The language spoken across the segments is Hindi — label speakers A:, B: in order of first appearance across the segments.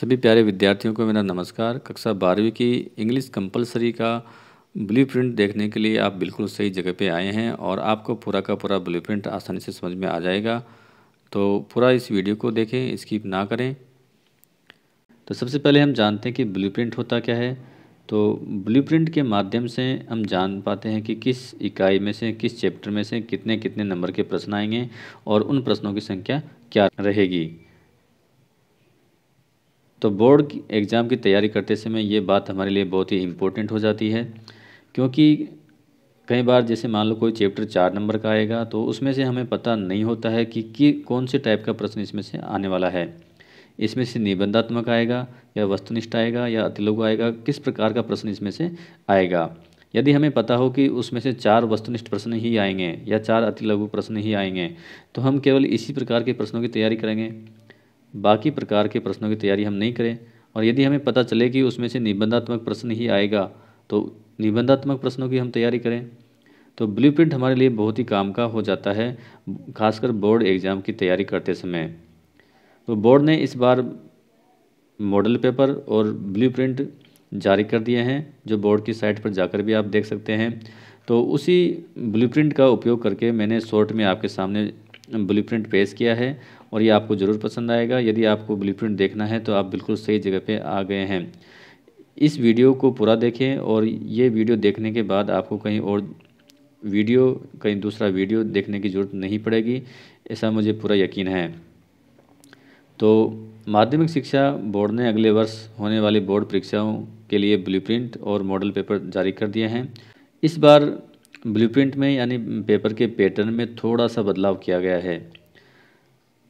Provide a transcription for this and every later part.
A: सभी प्यारे विद्यार्थियों को मेरा नमस्कार कक्षा बारहवीं की इंग्लिश कंपलसरी का ब्लूप्रिंट देखने के लिए आप बिल्कुल सही जगह पे आए हैं और आपको पूरा का पूरा ब्लूप्रिंट आसानी से समझ में आ जाएगा तो पूरा इस वीडियो को देखें स्किप ना करें तो सबसे पहले हम जानते हैं कि ब्लू होता क्या है तो ब्लू के माध्यम से हम जान पाते हैं कि किस इकाई में से किस चैप्टर में से कितने कितने नंबर के प्रश्न आएंगे और उन प्रश्नों की संख्या क्या रहेगी तो बोर्ड एग्ज़ाम की तैयारी करते समय ये बात हमारे लिए बहुत ही इम्पोर्टेंट हो जाती है क्योंकि कई बार जैसे मान लो कोई चैप्टर चार नंबर का आएगा तो उसमें से हमें पता नहीं होता है कि, कि कौन से टाइप का प्रश्न इसमें से आने वाला है इसमें से निबंधात्मक आएगा या वस्तुनिष्ठ आएगा या अतिलोक आएगा किस प्रकार का प्रश्न इसमें से आएगा यदि हमें पता हो कि उसमें से चार वस्तुनिष्ठ प्रश्न ही आएंगे या चार अति लघु प्रश्न ही आएंगे तो हम केवल इसी प्रकार के प्रश्नों की तैयारी करेंगे बाकी प्रकार के प्रश्नों की तैयारी हम नहीं करें और यदि हमें पता चले कि उसमें से निबंधात्मक प्रश्न ही आएगा तो निबंधात्मक प्रश्नों की हम तैयारी करें तो ब्लूप्रिंट हमारे लिए बहुत ही काम का हो जाता है खासकर बोर्ड एग्ज़ाम की तैयारी करते समय तो बोर्ड ने इस बार मॉडल पेपर और ब्लूप्रिंट जारी कर दिए हैं जो बोर्ड की साइट पर जाकर भी आप देख सकते हैं तो उसी ब्लूप्रिंट का उपयोग करके मैंने शॉर्ट में आपके सामने ब्लूप्रिंट पेश किया है और ये आपको ज़रूर पसंद आएगा यदि आपको ब्लू देखना है तो आप बिल्कुल सही जगह पर आ गए हैं इस वीडियो को पूरा देखें और ये वीडियो देखने के बाद आपको कहीं और वीडियो कहीं दूसरा वीडियो देखने की ज़रूरत नहीं पड़ेगी ऐसा मुझे पूरा यकीन है तो माध्यमिक शिक्षा बोर्ड ने अगले वर्ष होने वाली बोर्ड परीक्षाओं के लिए ब्लूप्रिंट और मॉडल पेपर जारी कर दिए हैं इस बार ब्लूप्रिंट में यानी पेपर के पैटर्न में थोड़ा सा बदलाव किया गया है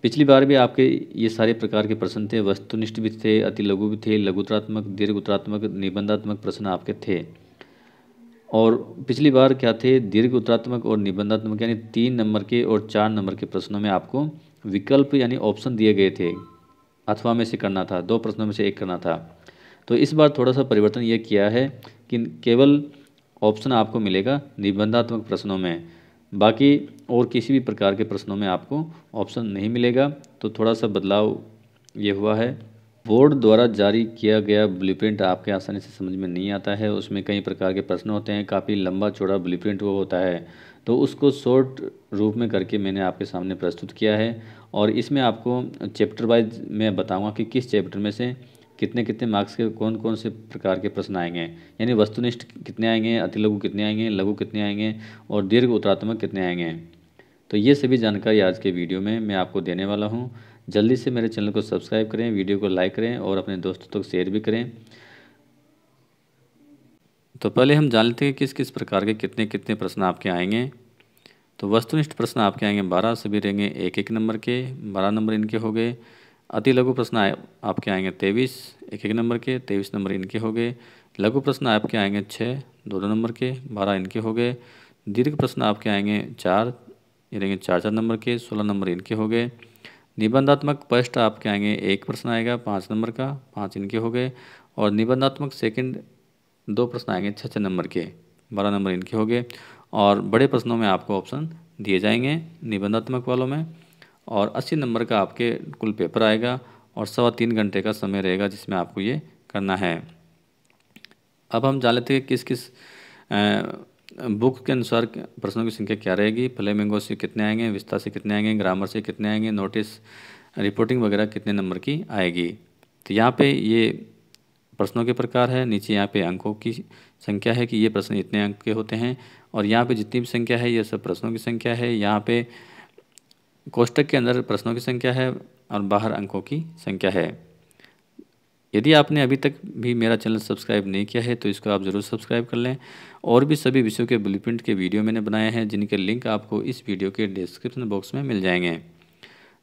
A: पिछली बार भी आपके ये सारे प्रकार के प्रश्न थे वस्तुनिष्ठ भी थे अति लघु भी थे लघुतरात्मक दीर्घ उत्तरात्मक निबंधात्मक प्रश्न आपके थे और पिछली बार क्या थे दीर्घ उत्तरात्मक और निबंधात्मक यानी तीन नंबर के और चार नंबर के प्रश्नों में आपको विकल्प यानी ऑप्शन दिए गए थे अथवा में से करना था दो प्रश्नों में से एक करना था तो इस बार थोड़ा सा परिवर्तन ये किया है कि केवल ऑप्शन आपको मिलेगा निबंधात्मक प्रश्नों में बाकी और किसी भी प्रकार के प्रश्नों में आपको ऑप्शन नहीं मिलेगा तो थोड़ा सा बदलाव ये हुआ है बोर्ड द्वारा जारी किया गया ब्लूप्रिंट आपके आसानी से समझ में नहीं आता है उसमें कई प्रकार के प्रश्न होते हैं काफ़ी लंबा चौड़ा ब्लूप्रिंट वो होता है तो उसको शॉर्ट रूप में करके मैंने आपके सामने प्रस्तुत किया है और इसमें आपको चैप्टर वाइज मैं बताऊंगा कि किस चैप्टर में से कितने कितने मार्क्स के कौन कौन से प्रकार के प्रश्न आएंगे यानी वस्तुनिष्ठ कितने आएंगे अति लघु कितने आएंगे लघु कितने आएंगे और दीर्घ उत्तरात्मक कितने आएंगे तो ये सभी जानकारी आज के वीडियो में मैं आपको देने वाला हूँ जल्दी से मेरे चैनल को सब्सक्राइब करें वीडियो को लाइक करें और अपने दोस्तों तक तो शेयर भी करें तो पहले हम जान लेते हैं किस किस प्रकार के कितने कितने प्रश्न आपके आएंगे तो वस्तुनिष्ठ प्रश्न आपके आएंगे बारह सभी रहेंगे एक एक नंबर के बारह नंबर इनके हो गए अति लघु प्रश्न आए आपके आएंगे तेईस एक एक नंबर के तेईस नंबर इनके हो गए लघु प्रश्न आपके आएंगे छः दो दो नंबर के बारह इनके हो गए दीर्घ प्रश्न आपके आएंगे चार ये देखें चार चार नंबर के सोलह नंबर इनके हो गए निबंधात्मक फर्स्ट आपके आएंगे एक प्रश्न आएगा पाँच नंबर का पाँच इनके हो गए और निबंधात्मक सेकंड दो प्रश्न आएंगे छः छः नंबर के बारह नंबर इनके हो गए और बड़े प्रश्नों में आपको ऑप्शन दिए जाएंगे निबंधात्मक वालों में और अस्सी नंबर का आपके कुल पेपर आएगा और सवा तीन घंटे का समय रहेगा जिसमें आपको ये करना है अब हम जान लेते हैं किस किस बुक के अनुसार प्रश्नों की संख्या क्या रहेगी फ्लेमिंगो से कितने आएंगे विस्तार से कितने आएंगे ग्रामर से कितने आएंगे नोटिस रिपोर्टिंग वगैरह कितने नंबर की आएगी तो यहाँ पे ये प्रश्नों के प्रकार है नीचे यहाँ पे अंकों की संख्या है कि ये प्रश्न इतने अंक के होते हैं और यहाँ पे जितनी भी संख्या है ये सब प्रश्नों की संख्या है यहाँ पे कोष्टक के अंदर प्रश्नों की संख्या है और बाहर अंकों की संख्या है यदि आपने अभी तक भी मेरा चैनल सब्सक्राइब नहीं किया है तो इसको आप ज़रूर सब्सक्राइब कर लें और भी सभी विषयों के ब्लूप्रिंट के वीडियो मैंने बनाए हैं जिनके लिंक आपको इस वीडियो के डिस्क्रिप्शन बॉक्स में मिल जाएंगे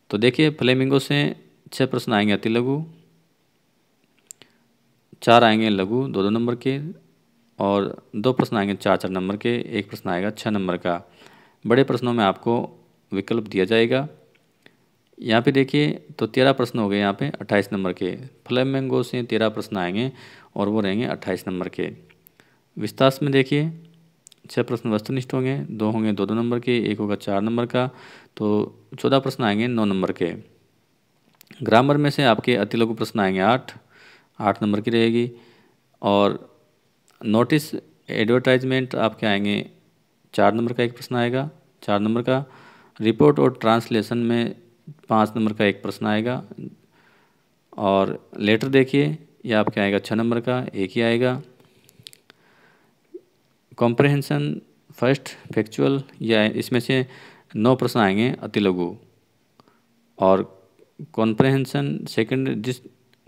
A: तो देखिए फ्लेमिंगो से छः प्रश्न आएंगे अति लघु चार आएंगे लघु दो दो नंबर के और दो प्रश्न आएंगे चार चार नंबर के एक प्रश्न आएगा छः नंबर का बड़े प्रश्नों में आपको विकल्प दिया जाएगा यहाँ पे देखिए तो तेरह प्रश्न हो गए यहाँ पे अट्ठाईस नंबर के फ्लेमेंगो से तेरह प्रश्न आएंगे और वो रहेंगे अट्ठाईस नंबर के विस्तार में देखिए छः प्रश्न वस्तुनिष्ठ होंगे दो होंगे दो दो नंबर के एक होगा चार नंबर का तो चौदह प्रश्न आएंगे नौ नंबर के ग्रामर में से आपके अति लघु प्रश्न आएंगे आठ आठ नंबर की रहेगी और नोटिस एडवर्टाइजमेंट आपके आएंगे चार नंबर का एक प्रश्न आएगा चार नंबर का रिपोर्ट और ट्रांसलेशन में पाँच नंबर का एक प्रश्न आएगा और लेटर देखिए यह आपके आएगा छः नंबर का एक ही आएगा कॉम्प्रहेंसन फर्स्ट फैक्चुअल या इसमें से नौ प्रश्न आएंगे अति लघु और कॉम्प्रहेंसन सेकंड डिस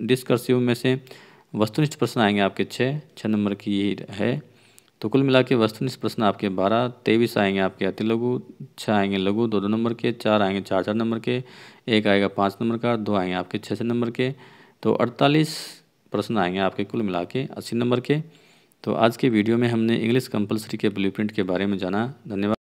A: डिस्कर्सिव में से वस्तुनिष्ठ प्रश्न आएंगे आपके छः छः नंबर की है तो कुल मिला के वस्तुनिष्ठ प्रश्न आपके बारह तेईस आएंगे आपके अति लघु छः आएंगे लघु दो दो नंबर के चार आएंगे चार चार नंबर के एक आएगा पाँच नंबर का दो आएंगे आपके छः छः नंबर के तो अड़तालीस प्रश्न आएंगे आपके कुल मिला के अस्सी नंबर के तो आज के वीडियो में हमने इंग्लिश कंपलसरी के प्रिंट के बारे में जाना धन्यवाद